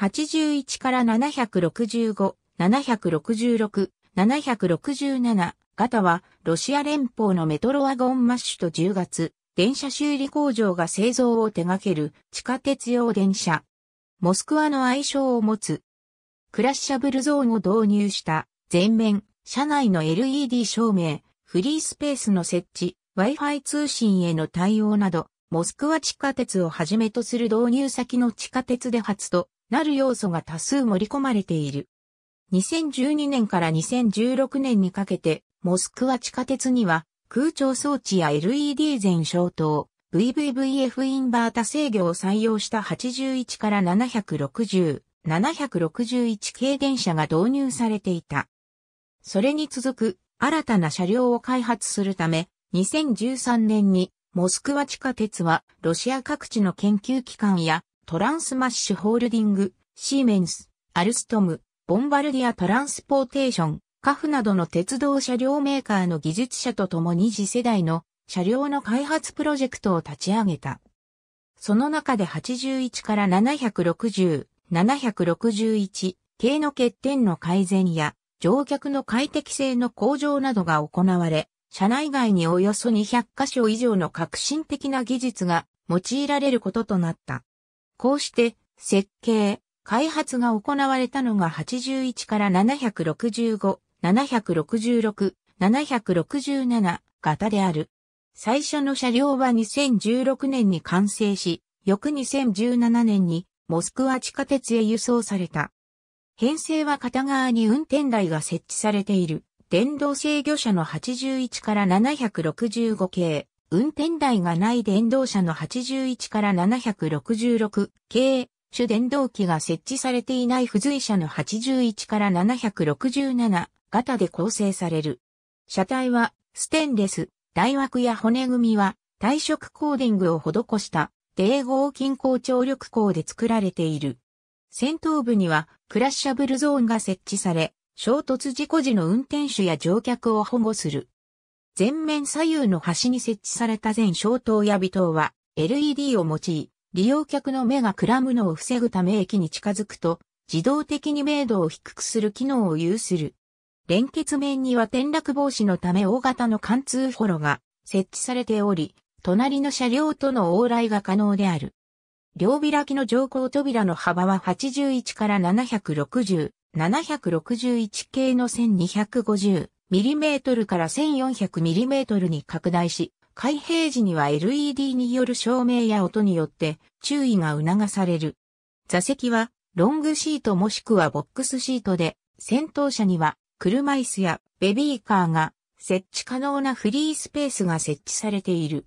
81から765、766、767型はロシア連邦のメトロワゴンマッシュと10月、電車修理工場が製造を手掛ける地下鉄用電車。モスクワの愛称を持つ。クラッシャブルゾーンを導入した全面、車内の LED 照明、フリースペースの設置、Wi-Fi 通信への対応など、モスクワ地下鉄をはじめとする導入先の地下鉄で初となる要素が多数盛り込まれている。2012年から2016年にかけて、モスクワ地下鉄には、空調装置や LED 全消灯、VVVF インバータ制御を採用した81から760、761系電車が導入されていた。それに続く新たな車両を開発するため、2013年にモスクワ地下鉄はロシア各地の研究機関やトランスマッシュホールディング、シーメンス、アルストム、ボンバルディア・トランスポーテーション、カフなどの鉄道車両メーカーの技術者と共に次世代の車両の開発プロジェクトを立ち上げた。その中で81から760、761系の欠点の改善や乗客の快適性の向上などが行われ、車内外におよそ200カ所以上の革新的な技術が用いられることとなった。こうして、設計、開発が行われたのが81から765、766、767型である。最初の車両は2016年に完成し、翌2017年にモスクワ地下鉄へ輸送された。編成は片側に運転台が設置されている電動制御車の81から765系、運転台がない電動車の81から766系主電動機が設置されていない付随車の81から767型で構成される。車体はステンレス、台枠や骨組みは退色コーディングを施した低合金高張力鋼で作られている。先頭部にはクラッシャブルゾーンが設置され、衝突事故時の運転手や乗客を保護する全面左右の端に設置された全消灯や微灯は LED を用い、利用客の目がくらむのを防ぐため駅に近づくと、自動的に明度を低くする機能を有する。連結面には転落防止のため大型の貫通フォロが設置されており、隣の車両との往来が可能である。両開きの乗降扉の幅は81から760、761系の1250、mm から 1400mm に拡大し、開閉時には LED による照明や音によって注意が促される。座席はロングシートもしくはボックスシートで、先頭車には車椅子やベビーカーが設置可能なフリースペースが設置されている。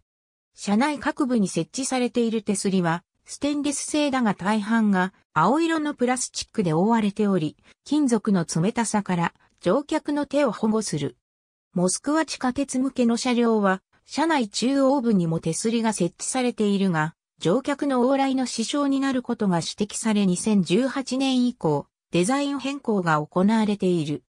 車内各部に設置されている手すりはステンレス製だが大半が青色のプラスチックで覆われており、金属の冷たさから乗客の手を保護する。モスクワ地下鉄向けの車両は、車内中央部にも手すりが設置されているが、乗客の往来の支障になることが指摘され2018年以降、デザイン変更が行われている。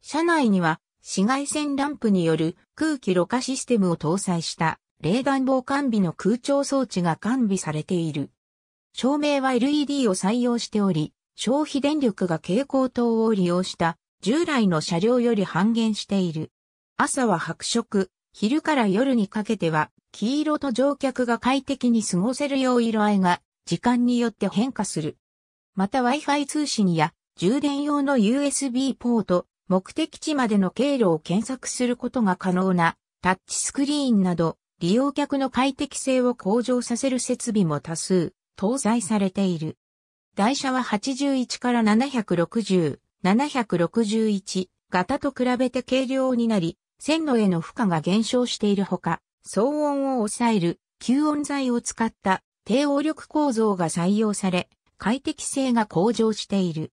車内には紫外線ランプによる空気ろ過システムを搭載した冷暖房完備の空調装置が完備されている。照明は LED を採用しており、消費電力が蛍光灯を利用した従来の車両より半減している。朝は白色、昼から夜にかけては、黄色と乗客が快適に過ごせるよう色合いが、時間によって変化する。また Wi-Fi 通信や、充電用の USB ポート、目的地までの経路を検索することが可能な、タッチスクリーンなど、利用客の快適性を向上させる設備も多数、搭載されている。台車は81から760、761型と比べて軽量になり、線路への負荷が減少しているほか、騒音を抑える吸音材を使った低応力構造が採用され、快適性が向上している。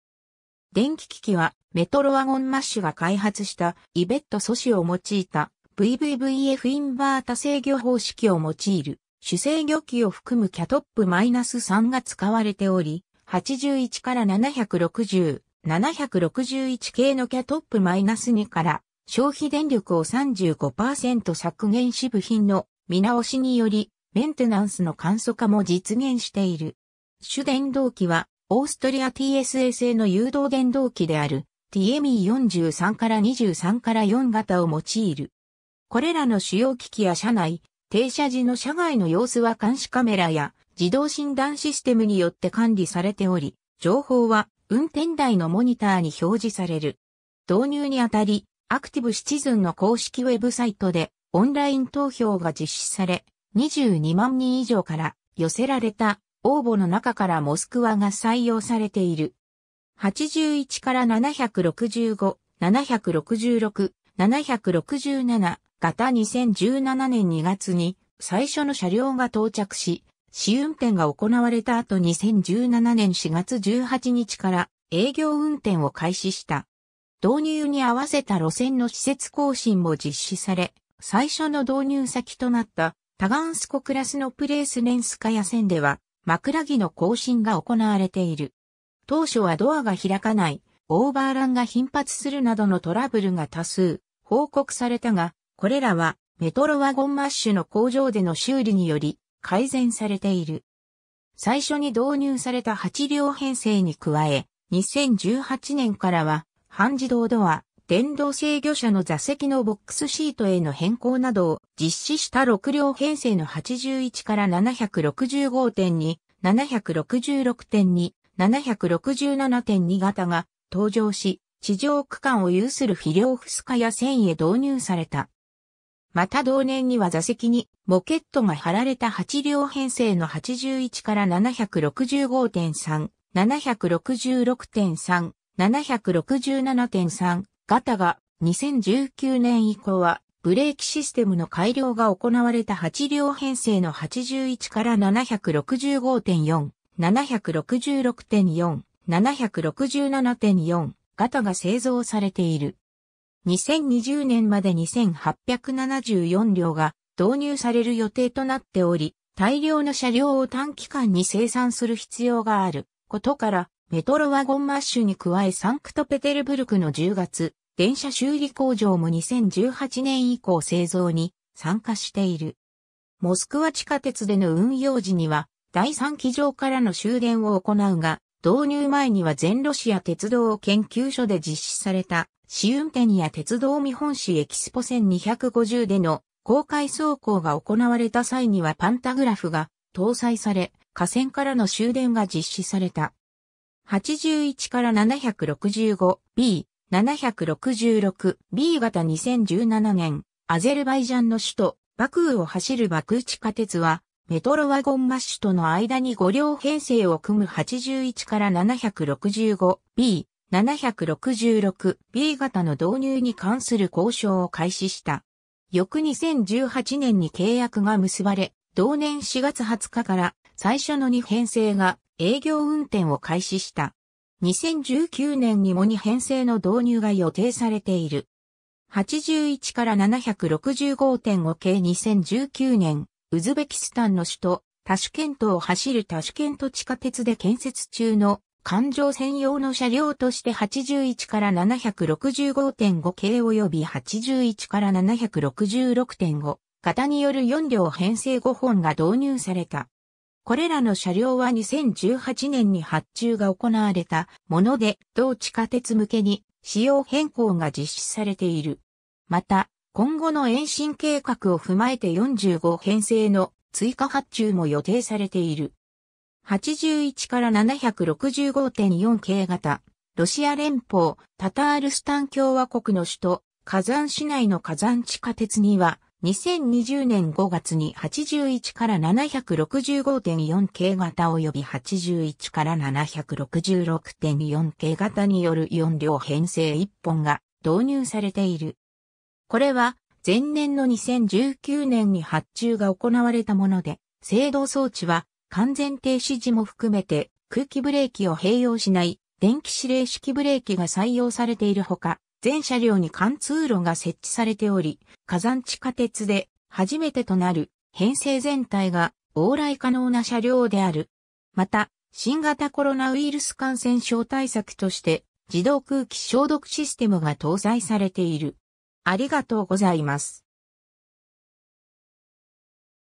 電気機器はメトロワゴンマッシュが開発したイベット素子を用いた VVVF インバータ制御方式を用いる主制御機を含むキャトップマイナス -3 が使われており、81から760 761系のキャトップマイナス -2 から消費電力を35%削減し部品の見直しによりメンテナンスの簡素化も実現している。主電動機はオーストリア TSA 製の誘導電動機である TME43 から23から4型を用いる。これらの主要機器や車内、停車時の車外の様子は監視カメラや自動診断システムによって管理されており、情報は運転台のモニターに表示される。導入にあたり、アクティブシチズンの公式ウェブサイトでオンライン投票が実施され、22万人以上から寄せられた応募の中からモスクワが採用されている。81から765、766、767型2017年2月に最初の車両が到着し、試運転が行われた後2017年4月18日から営業運転を開始した。導入に合わせた路線の施設更新も実施され、最初の導入先となったタガンスコクラスのプレースレンスカヤ線では、枕木の更新が行われている。当初はドアが開かない、オーバーランが頻発するなどのトラブルが多数報告されたが、これらはメトロワゴンマッシュの工場での修理により改善されている。最初に導入された8両編成に加え、2018年からは半自動ドア、電動制御車の座席のボックスシートへの変更などを実施した6両編成の81から765.2、766.2、767.2型が登場し、地上区間を有するフィリオフスカや線へ導入された。また同年には座席にモケットが貼られた8両編成の81から765.3、766.3、767.3タが2019年以降はブレーキシステムの改良が行われた8両編成の81から765.4、766.4、767.4タが製造されている。2020年まで2874両が導入される予定となっており、大量の車両を短期間に生産する必要があることから、メトロワゴンマッシュに加えサンクトペテルブルクの10月、電車修理工場も2018年以降製造に参加している。モスクワ地下鉄での運用時には、第3機場からの終電を行うが、導入前には全ロシア鉄道研究所で実施された試運転や鉄道見本市エキスポ1250での公開走行が行われた際にはパンタグラフが搭載され、架線からの終電が実施された。81から 765B、766B 型2017年、アゼルバイジャンの首都、バクーを走るバクー地下鉄は、メトロワゴンマッシュとの間に5両編成を組む81から 765B、766B 型の導入に関する交渉を開始した。翌2018年に契約が結ばれ、同年4月20日から最初の2編成が営業運転を開始した。2019年にも2編成の導入が予定されている。81から765.5系2019年、ウズベキスタンの首都タシュケントを走るタシュケント地下鉄で建設中の環状専用の車両として81から765.5系及び81から766.5型による4両編成5本が導入された。これらの車両は2018年に発注が行われたもので、同地下鉄向けに仕様変更が実施されている。また、今後の延伸計画を踏まえて45編成の追加発注も予定されている。81から765.4系型、ロシア連邦、タタールスタン共和国の首都、火山市内の火山地下鉄には、2020年5月に81から765.4系型及び81から766.4系型による4両編成1本が導入されている。これは前年の2019年に発注が行われたもので、制動装置は完全停止時も含めて空気ブレーキを併用しない電気指令式ブレーキが採用されているほか、全車両に貫通路が設置されており、火山地下鉄で初めてとなる編成全体が往来可能な車両である。また、新型コロナウイルス感染症対策として自動空気消毒システムが搭載されている。ありがとうございます。